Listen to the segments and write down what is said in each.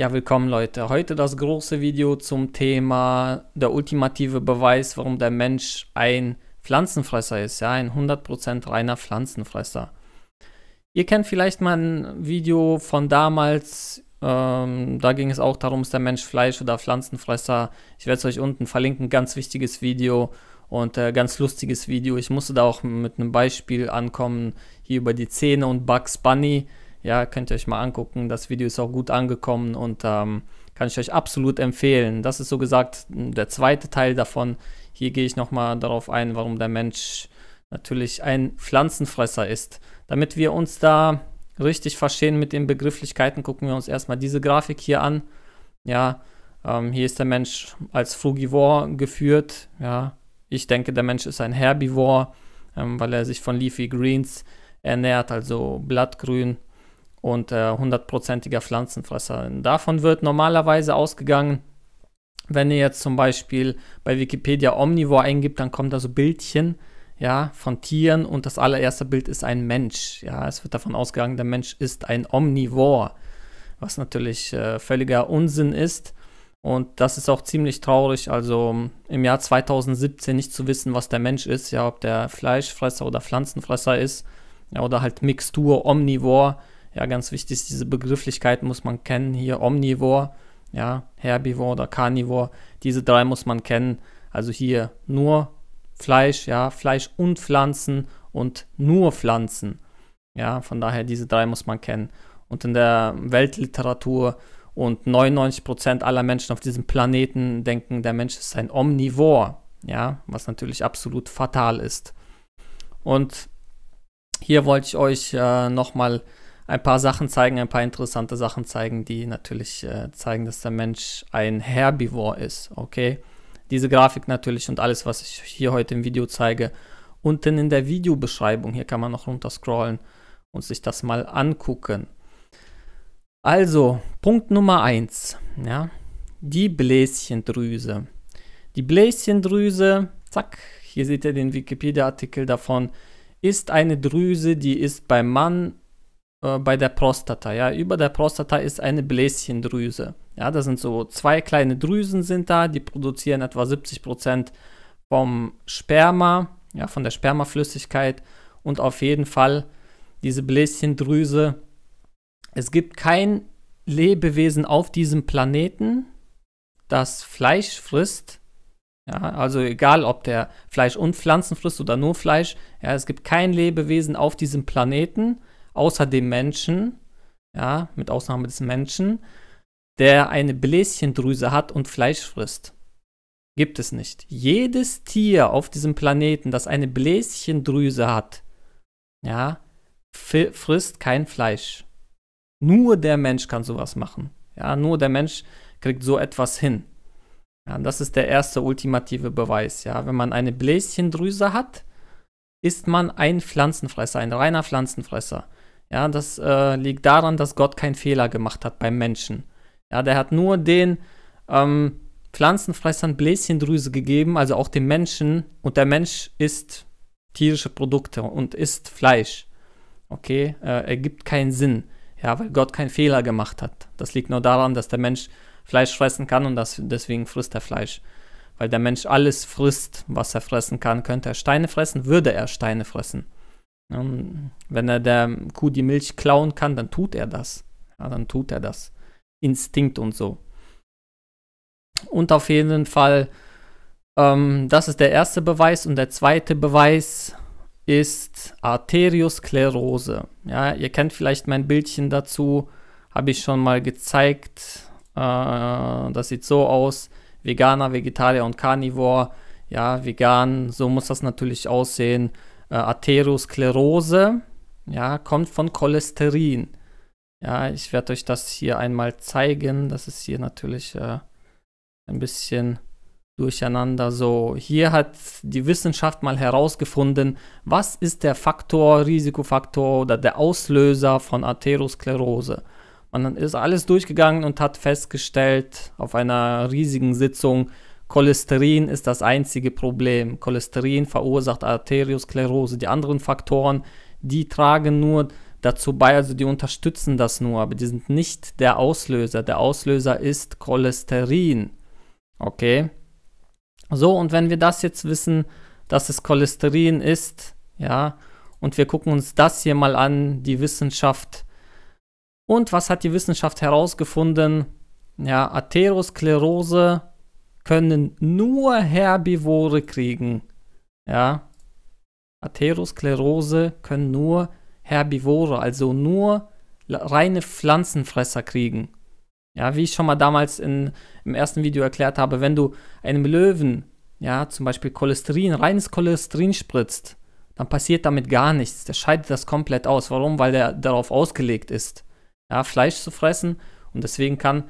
Ja, willkommen Leute. Heute das große Video zum Thema der ultimative Beweis, warum der Mensch ein Pflanzenfresser ist, ja, ein 100% reiner Pflanzenfresser. Ihr kennt vielleicht mein Video von damals, ähm, da ging es auch darum, ist der Mensch Fleisch oder Pflanzenfresser. Ich werde es euch unten verlinken, ganz wichtiges Video und äh, ganz lustiges Video. Ich musste da auch mit einem Beispiel ankommen, hier über die Zähne und Bugs Bunny. Ja, könnt ihr euch mal angucken. Das Video ist auch gut angekommen und ähm, kann ich euch absolut empfehlen. Das ist so gesagt hm, der zweite Teil davon. Hier gehe ich nochmal darauf ein, warum der Mensch natürlich ein Pflanzenfresser ist. Damit wir uns da richtig verstehen mit den Begrifflichkeiten, gucken wir uns erstmal diese Grafik hier an. Ja, ähm, hier ist der Mensch als Frugivor geführt. Ja, ich denke, der Mensch ist ein Herbivor, ähm, weil er sich von Leafy Greens ernährt, also Blattgrün und äh, hundertprozentiger äh, Pflanzenfresser. Davon wird normalerweise ausgegangen, wenn ihr jetzt zum Beispiel bei Wikipedia Omnivore eingibt, dann kommt da so Bildchen ja, von Tieren und das allererste Bild ist ein Mensch. Ja, es wird davon ausgegangen, der Mensch ist ein Omnivore, was natürlich äh, völliger Unsinn ist. Und das ist auch ziemlich traurig, also im Jahr 2017 nicht zu wissen, was der Mensch ist, ja, ob der Fleischfresser oder Pflanzenfresser ist, ja, oder halt Mixtur, Omnivore. Ja, ganz wichtig, diese Begrifflichkeit muss man kennen. Hier Omnivore, ja, Herbivore oder Carnivore, diese drei muss man kennen. Also hier nur Fleisch, ja, Fleisch und Pflanzen und nur Pflanzen. Ja, von daher diese drei muss man kennen. Und in der Weltliteratur und 99% aller Menschen auf diesem Planeten denken, der Mensch ist ein Omnivore, ja, was natürlich absolut fatal ist. Und hier wollte ich euch äh, nochmal ein paar Sachen zeigen, ein paar interessante Sachen zeigen, die natürlich äh, zeigen, dass der Mensch ein Herbivor ist. Okay, diese Grafik natürlich und alles, was ich hier heute im Video zeige, unten in der Videobeschreibung. Hier kann man noch runter scrollen und sich das mal angucken. Also, Punkt Nummer 1, ja, die Bläschendrüse. Die Bläschendrüse, zack, hier seht ihr den Wikipedia-Artikel davon, ist eine Drüse, die ist beim Mann äh, bei der Prostata. Ja, über der Prostata ist eine Bläschendrüse. Ja, da sind so zwei kleine Drüsen sind da, die produzieren etwa 70 vom Sperma, ja, von der Spermaflüssigkeit und auf jeden Fall diese Bläschendrüse. Es gibt kein Lebewesen auf diesem Planeten, das Fleisch frisst. Ja, also egal, ob der Fleisch und Pflanzen frisst oder nur Fleisch. Ja, es gibt kein Lebewesen auf diesem Planeten, außer dem Menschen, ja, mit Ausnahme des Menschen, der eine Bläschendrüse hat und Fleisch frisst. Gibt es nicht. Jedes Tier auf diesem Planeten, das eine Bläschendrüse hat, ja, frisst kein Fleisch. Nur der Mensch kann sowas machen. Ja, nur der Mensch kriegt so etwas hin. Ja, das ist der erste ultimative Beweis. Ja, wenn man eine Bläschendrüse hat, ist man ein Pflanzenfresser, ein reiner Pflanzenfresser. Ja, das äh, liegt daran, dass Gott keinen Fehler gemacht hat beim Menschen. Ja, der hat nur den ähm, Pflanzenfressern Bläschendrüse gegeben, also auch dem Menschen. Und der Mensch isst tierische Produkte und isst Fleisch. Okay, äh, ergibt keinen Sinn. Ja, weil Gott keinen Fehler gemacht hat. Das liegt nur daran, dass der Mensch Fleisch fressen kann und das, deswegen frisst er Fleisch. Weil der Mensch alles frisst, was er fressen kann. Könnte er Steine fressen, würde er Steine fressen. Ähm, wenn er der Kuh die Milch klauen kann, dann tut er das. Ja, dann tut er das. Instinkt und so. Und auf jeden Fall, ähm, das ist der erste Beweis. Und der zweite Beweis ist Arteriosklerose. Ja, ihr kennt vielleicht mein Bildchen dazu. Habe ich schon mal gezeigt. Äh, das sieht so aus. Veganer, Vegetarier und Carnivore. Ja, vegan, so muss das natürlich aussehen äh, Arteriosklerose ja, kommt von Cholesterin. Ja, ich werde euch das hier einmal zeigen. Das ist hier natürlich äh, ein bisschen durcheinander. So, hier hat die Wissenschaft mal herausgefunden, was ist der Faktor, Risikofaktor oder der Auslöser von Arteriosklerose. Man ist alles durchgegangen und hat festgestellt auf einer riesigen Sitzung, Cholesterin ist das einzige Problem. Cholesterin verursacht Arteriosklerose. Die anderen Faktoren, die tragen nur dazu bei, also die unterstützen das nur, aber die sind nicht der Auslöser. Der Auslöser ist Cholesterin. Okay? So, und wenn wir das jetzt wissen, dass es Cholesterin ist, ja, und wir gucken uns das hier mal an, die Wissenschaft. Und was hat die Wissenschaft herausgefunden? Ja, Atherosklerose können nur Herbivore kriegen. Ja. Atherosklerose können nur Herbivore, also nur reine Pflanzenfresser kriegen. Ja, wie ich schon mal damals in, im ersten Video erklärt habe, wenn du einem Löwen, ja, zum Beispiel Cholesterin, reines Cholesterin spritzt, dann passiert damit gar nichts. Der scheidet das komplett aus. Warum? Weil der darauf ausgelegt ist, ja, Fleisch zu fressen. Und deswegen kann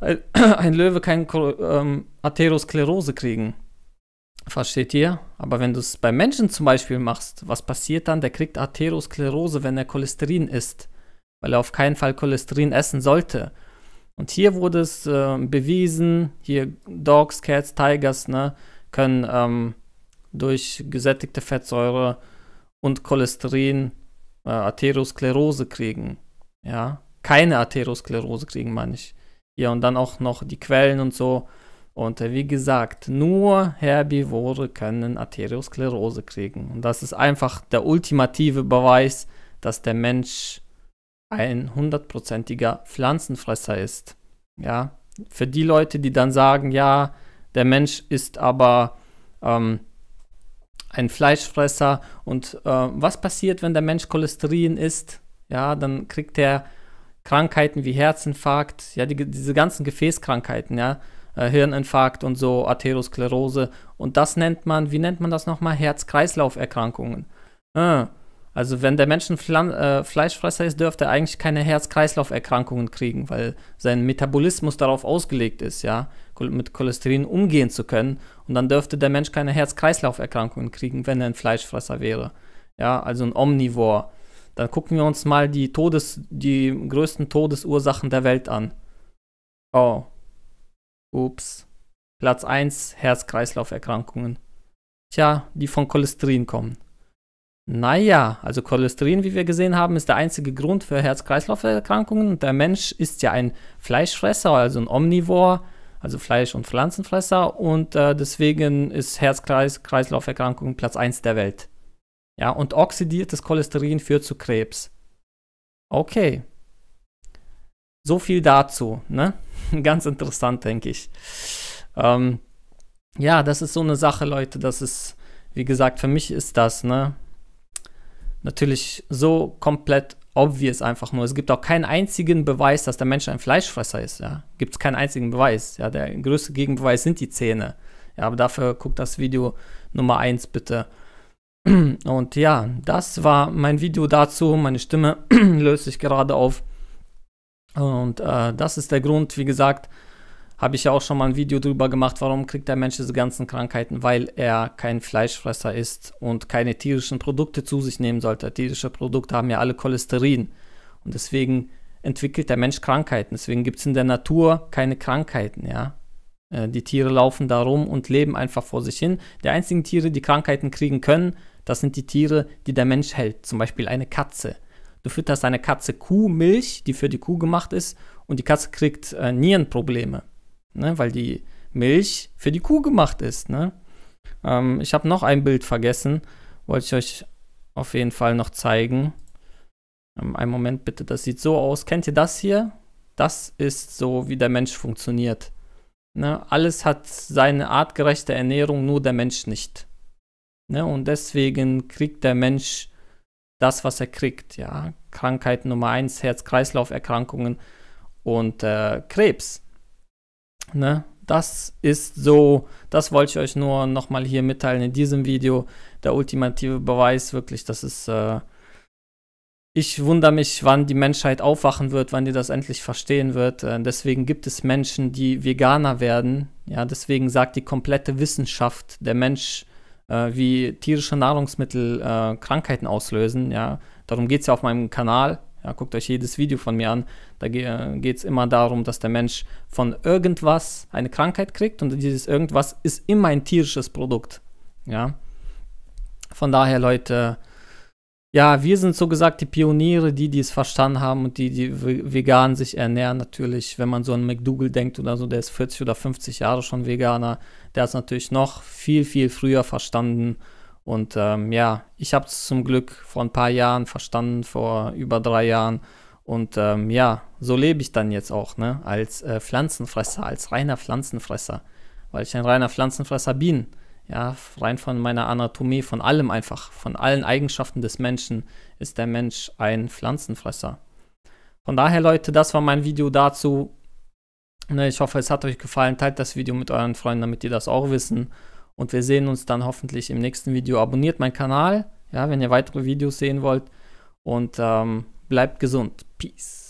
ein, Löwe keine ähm, Atherosklerose kriegen. Versteht ihr? Aber wenn du es bei Menschen zum Beispiel machst, was passiert dann? Der kriegt Atherosklerose, wenn er Cholesterin isst, weil er auf keinen Fall Cholesterin essen sollte. Und hier wurde es äh, bewiesen, hier Dogs, Cats, Tigers, ne, können ähm, durch gesättigte Fettsäure und Cholesterin äh, Atherosklerose kriegen. Ja, keine Atherosklerose kriegen, meine ich. Ja, und dann auch noch die Quellen und so. Und äh, wie gesagt, nur Herbivore können Arteriosklerose kriegen. Und das ist einfach der ultimative Beweis, dass der Mensch ein hundertprozentiger Pflanzenfresser ist. Ja, für die Leute, die dann sagen, ja, der Mensch ist aber ähm, ein Fleischfresser und äh, was passiert, wenn der Mensch Cholesterin isst? Ja, dann kriegt er Krankheiten wie Herzinfarkt, ja, die, diese ganzen Gefäßkrankheiten, ja, äh, Hirninfarkt und so, Arteriosklerose. Und das nennt man, wie nennt man das nochmal? Herz-Kreislauf-Erkrankungen. Äh, also wenn der Mensch ein Flan äh, Fleischfresser ist, dürfte er eigentlich keine Herz-Kreislauf-Erkrankungen kriegen, weil sein Metabolismus darauf ausgelegt ist, ja, mit Cholesterin umgehen zu können. Und dann dürfte der Mensch keine Herz-Kreislauf-Erkrankungen kriegen, wenn er ein Fleischfresser wäre. Ja, also ein Omnivor. Dann gucken wir uns mal die Todes, die größten Todesursachen der Welt an. Oh. Ups. Platz 1 Herz-Kreislauf-Erkrankungen. Tja, die von Cholesterin kommen. Naja, also Cholesterin, wie wir gesehen haben, ist der einzige Grund für Herz-Kreislauf-Erkrankungen. Der Mensch ist ja ein Fleischfresser, also ein Omnivor, also Fleisch- und Pflanzenfresser. Und äh, deswegen ist Herz-Kreislauf-Erkrankungen Platz 1 der Welt. Ja, und oxidiertes Cholesterin führt zu Krebs. Okay. So viel dazu, ne? Ganz interessant, denke ich. Ähm, ja, das ist so eine Sache, Leute. Das ist, wie gesagt, für mich ist das, ne? Natürlich so komplett obvious einfach nur. Es gibt auch keinen einzigen Beweis, dass der Mensch ein Fleischfresser ist, ja. Gibt es keinen einzigen Beweis. Ja, der größte Gegenbeweis sind die Zähne. Ja, aber dafür guckt das Video Nummer 1 bitte. Und ja, das war mein Video dazu. Meine Stimme löst sich gerade auf. Und äh, das ist der Grund, wie gesagt, habe ich ja auch schon mal ein Video darüber gemacht, warum kriegt der Mensch diese ganzen Krankheiten, weil er kein Fleischfresser ist und keine tierischen Produkte zu sich nehmen sollte. Tierische Produkte haben ja alle Cholesterin und deswegen entwickelt der Mensch Krankheiten. Deswegen gibt es in der Natur keine Krankheiten, ja. Äh, die Tiere laufen da rum und leben einfach vor sich hin. Die einzigen Tiere, die Krankheiten kriegen können, das sind die Tiere, die der Mensch hält. Zum Beispiel eine Katze. Du fütterst eine Katze Kuhmilch, die für die Kuh gemacht ist, und die Katze kriegt äh, Nierenprobleme, ne? weil die Milch für die Kuh gemacht ist. Ne? Ähm, ich habe noch ein Bild vergessen, wollte ich euch auf jeden Fall noch zeigen. Ähm, einen Moment bitte, das sieht so aus. Kennt ihr das hier? Das ist so, wie der Mensch funktioniert. Ne? Alles hat seine artgerechte Ernährung, nur der Mensch nicht. Ne? Und deswegen kriegt der Mensch das, was er kriegt. Ja? Krankheit Nummer 1, Herz-Kreislauf-Erkrankungen und äh, Krebs. Ne? Das ist so, das wollte ich euch nur nochmal hier mitteilen in diesem Video. Der ultimative Beweis wirklich, dass es äh, ich wundere mich, wann die Menschheit aufwachen wird, wann die das endlich verstehen wird. Äh, deswegen gibt es Menschen, die Veganer werden. Ja, deswegen sagt die komplette Wissenschaft, der Mensch, äh, wie tierische Nahrungsmittel äh, Krankheiten auslösen. Ja, darum geht es ja auf meinem Kanal. Ja, guckt euch jedes Video von mir an. Da ge äh, geht es immer darum, dass der Mensch von irgendwas eine Krankheit kriegt und dieses irgendwas ist immer ein tierisches Produkt. Ja, von daher, Leute, ja, wir sind so gesagt die Pioniere, die, die es verstanden haben und die, die vegan sich ernähren. Natürlich, wenn man so an McDougall denkt oder so, der ist 40 oder 50 Jahre schon Veganer, der ist natürlich noch viel, viel früher verstanden. Und ähm, ja, ich habe es zum Glück vor ein paar Jahren verstanden, vor über drei Jahren. Und ähm, ja, so lebe ich dann jetzt auch, ne? Als äh, Pflanzenfresser, als reiner Pflanzenfresser, weil ich ein reiner Pflanzenfresser bin ja, rein von meiner Anatomie, von allem einfach, von allen Eigenschaften des Menschen ist der Mensch ein Pflanzenfresser. Von daher, Leute, das war mein Video dazu. Ne, ich hoffe, es hat euch gefallen. Teilt das Video mit euren Freunden, damit ihr das auch wissen. Und wir sehen uns dann hoffentlich im nächsten Video. Abonniert meinen Kanal, ja, wenn ihr weitere Videos sehen wollt. Und ähm, bleibt gesund. Peace.